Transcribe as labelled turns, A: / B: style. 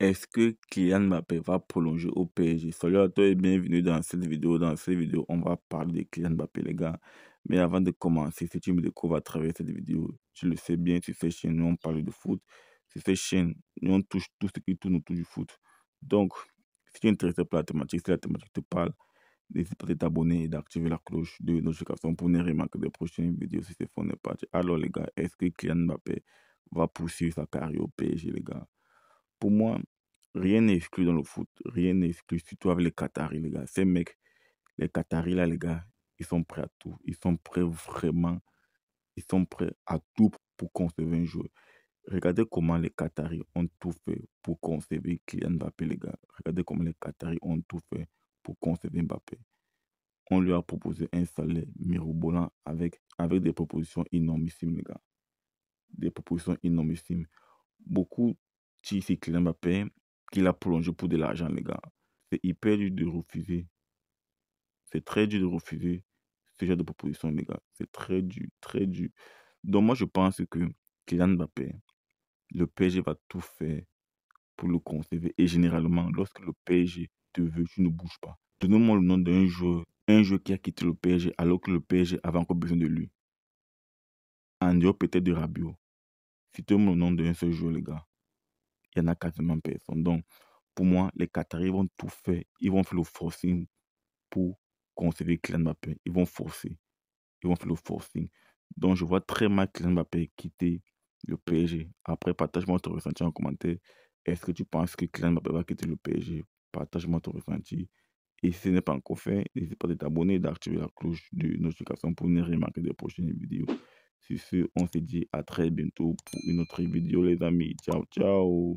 A: Est-ce que Kylian Mbappé va prolonger au PSG Salut à toi et bienvenue dans cette vidéo. Dans cette vidéo, on va parler de Kylian Mbappé, les gars. Mais avant de commencer, si tu me découvres à travers cette vidéo, tu le sais bien, sur cette chaîne, nous on parle de foot. Sur cette chaîne, nous on touche tout ce qui tourne autour du foot. Donc, si tu es intéressé par la thématique, si la thématique te parle, n'hésite pas à t'abonner et d'activer la cloche de notification pour ne rien manquer des prochaines vidéos si c'est pas Alors, les gars, est-ce que Kylian Mbappé va poursuivre sa carrière au PSG, les gars pour moi, rien n'est exclu dans le foot. Rien n'est exclu, surtout avec les Qataris, les gars. Ces mecs, les Qataris, là, les gars, ils sont prêts à tout. Ils sont prêts vraiment. Ils sont prêts à tout pour concevoir un jeu. Regardez comment les Qataris ont tout fait pour conserver Kylian Mbappé, les gars. Regardez comment les Qataris ont tout fait pour conserver Mbappé. On lui a proposé un salaire mirobolant avec, avec des propositions énormissimes, les gars. Des propositions énormissimes. Beaucoup si c'est Kylian Mbappé qui l'a prolongé pour de l'argent, les gars. C'est hyper dur de refuser. C'est très dur de refuser ce genre de proposition, les gars. C'est très dur, très dur. Donc moi, je pense que Kylian Mbappé, le PSG va tout faire pour le conserver. Et généralement, lorsque le PSG te veut, tu ne bouges pas. donne moi le nom d'un joueur, un joueur qui a quitté le PSG alors que le PSG avait encore besoin de lui. En peut-être de Rabiot. Citez-moi le nom d'un seul joueur, les gars il y en a quasiment personne. Donc, pour moi, les Qataris vont tout faire. Ils vont faire le forcing pour conserver Kylian Mbappé. Ils vont forcer. Ils vont faire le forcing. Donc, je vois très mal Kylian Mbappé quitter le PSG. Après, partage-moi ton ressenti en commentaire. Est-ce que tu penses que Kylian Mbappé va quitter le PSG Partage-moi ton ressenti. Et si ce n'est pas encore fait, n'hésite pas à t'abonner et d'activer la cloche de notification pour ne rien manquer des prochaines vidéos. Sur ce, on se dit à très bientôt pour une autre vidéo les amis. Ciao, ciao